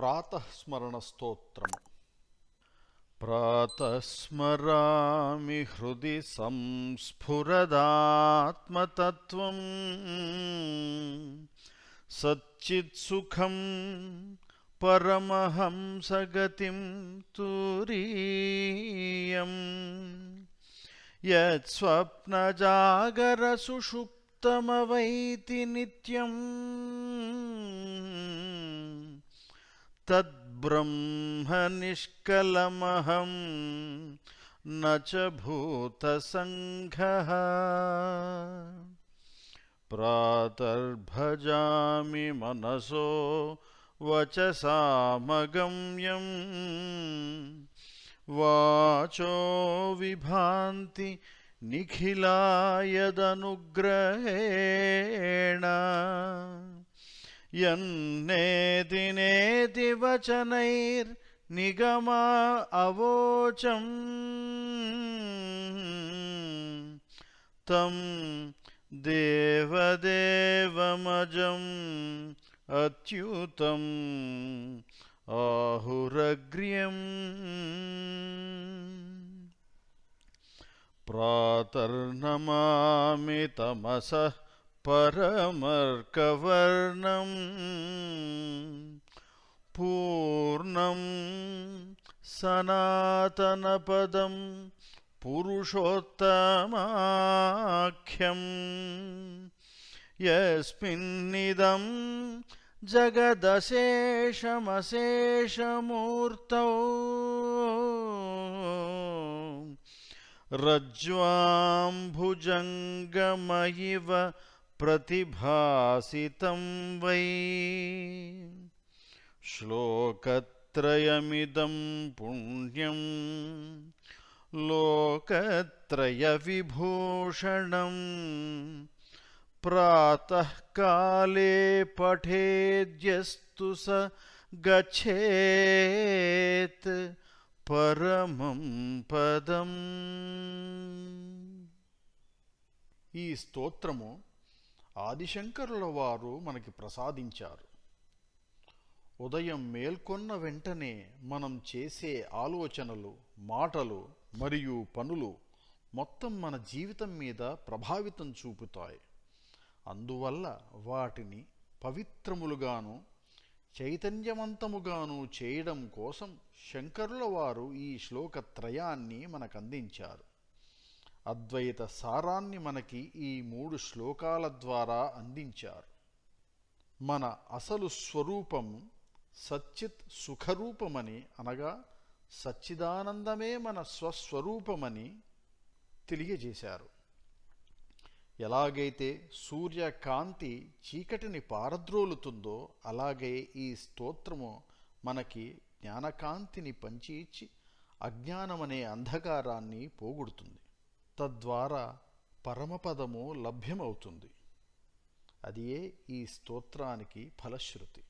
प्रातःस्मरणस्तोत्रम् प्रातस्मरामि प्रातः स्मरामि हृदि संस्फुरदात्मतत्त्वम् सच्चित्सुखम् परमहं सगतिं तुयम् यत्स्वप्नजागरसुषुप्तमवैति नित्यम् तद्ब्रह्मनिष्कलमहं न च भूतसङ्घः प्रातर्भजामि मनसो वचसामगम्यम् वाचो विभान्ति निखिलायदनुग्रहेण यन्ने निगमा अवोचम् तं देवदेवमजम् अत्युतम् आहुरग्र्यम् तमसः परमर्कवर्णम् पूर्णम् सनातनपदम् पुरुषोत्तमाख्यम् यस्मिन्निदम् जगदशेषमशेषमूर्तौ रज्ज्वाम्भुजङ्गमयिव प्रतिभासितं वै श्लोकत्रयमिदं पुण्यं लोकत्रयविभूषणम् प्रातःकाले पठेद्यस्तु स गच्छेत् परमं पदम् ई स्तोत्रमु ఆదిశంకరుల వారు మనకి ప్రసాదించారు ఉదయం మేల్కొన్న వెంటనే మనం చేసే ఆలోచనలు మాటలు మరియు పనులు మొత్తం మన జీవితం మీద ప్రభావితం చూపుతాయి అందువల్ల వాటిని పవిత్రములుగాను చైతన్యవంతముగాను చేయడం కోసం శంకరుల వారు ఈ శ్లోకత్రయాన్ని మనకు అందించారు అద్వైత సారాన్ని మనకి ఈ మూడు శ్లోకాల ద్వారా అందించారు మన అసలు స్వరూపం సచ్చిత్ సుఖరూపమని అనగా సచ్చిదానందమే మన స్వస్వరూపమని తెలియజేశారు ఎలాగైతే సూర్యకాంతి చీకటిని పారద్రోలుతుందో అలాగే ఈ స్తోత్రము మనకి జ్ఞానకాంతిని పంచి ఇచ్చి అజ్ఞానమనే అంధకారాన్ని పోగొడుతుంది తద్వారా పరమపదము లభ్యమవుతుంది అదియే ఈ స్తోత్రానికి ఫలశ్రుతి